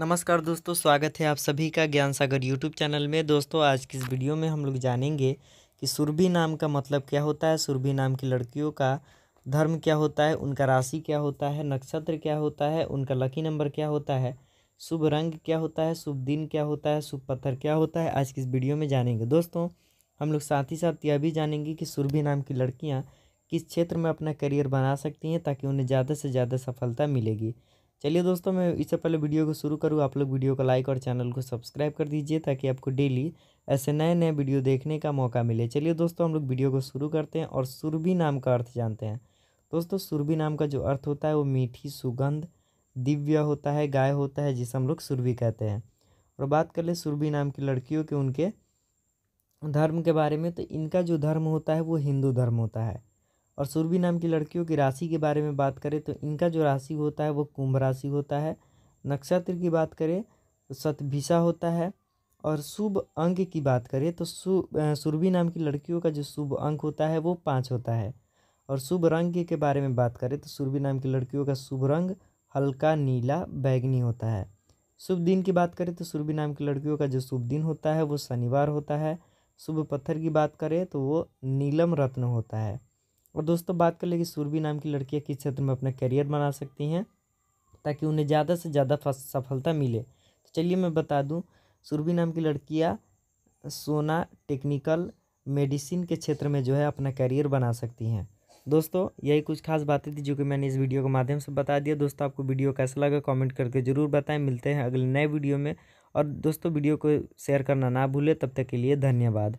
नमस्कार दोस्तों स्वागत है आप सभी का ज्ञान सागर यूट्यूब चैनल में दोस्तों आज की इस वीडियो में हम लोग जानेंगे कि सुरभि नाम का मतलब क्या होता है सुरभि नाम की लड़कियों का धर्म क्या होता है उनका राशि क्या होता है नक्षत्र क्या होता है उनका लकी नंबर क्या होता है शुभ रंग क्या होता है शुभ दिन क्या होता है शुभ पत्थर क्या होता है आज की इस वीडियो में जानेंगे दोस्तों हम लोग साथ ही साथ यह भी जानेंगे कि सुरभि नाम की लड़कियाँ किस क्षेत्र में अपना करियर बना सकती हैं ताकि उन्हें ज़्यादा से ज़्यादा सफलता मिलेगी चलिए दोस्तों मैं इससे पहले वीडियो को शुरू करूँ आप लोग वीडियो को लाइक और चैनल को सब्सक्राइब कर दीजिए ताकि आपको डेली ऐसे नए नए वीडियो देखने का मौका मिले चलिए दोस्तों हम लोग वीडियो को शुरू करते हैं और सुरभि नाम का अर्थ जानते हैं दोस्तों सुरभि नाम का जो अर्थ होता है वो मीठी सुगंध दिव्य होता है गाय होता है जिसे हम लोग सुरभि कहते हैं और बात कर ले सुरभि नाम की लड़कियों के उनके धर्म के बारे में तो इनका जो धर्म होता है वो हिंदू धर्म होता है और सुरभि नाम की लड़कियों की राशि के बारे में बात करें तो इनका जो राशि होता है वो कुंभ राशि होता है नक्षत्र की बात करें तो सतभिसा होता है और शुभ अंक की बात करें तो सु सुरभि नाम की लड़कियों का जो शुभ अंक होता है वो पाँच होता है और शुभ रंग के बारे में बात करें तो सुरभि नाम की लड़कियों का शुभ रंग हल्का नीला बैगनी होता है शुभ दिन की बात करें तो सुरभि नाम की लड़कियों का जो शुभ दिन होता है वो शनिवार होता है शुभ पत्थर की बात करें तो वो नीलम रत्न होता है और दोस्तों बात कर ले कि सुरभि नाम की लड़कियाँ किस क्षेत्र में अपना करियर बना सकती हैं ताकि उन्हें ज़्यादा से ज़्यादा सफलता मिले तो चलिए मैं बता दूँ सूरभी नाम की लड़कियाँ सोना टेक्निकल मेडिसिन के क्षेत्र में जो है अपना करियर बना सकती हैं दोस्तों यही कुछ खास बातें थी जो कि मैंने इस वीडियो के माध्यम से बता दिया दोस्तों आपको वीडियो कैसा लगा कमेंट करके ज़रूर बताएं मिलते हैं अगले नए वीडियो में और दोस्तों वीडियो को शेयर करना ना भूलें तब तक के लिए धन्यवाद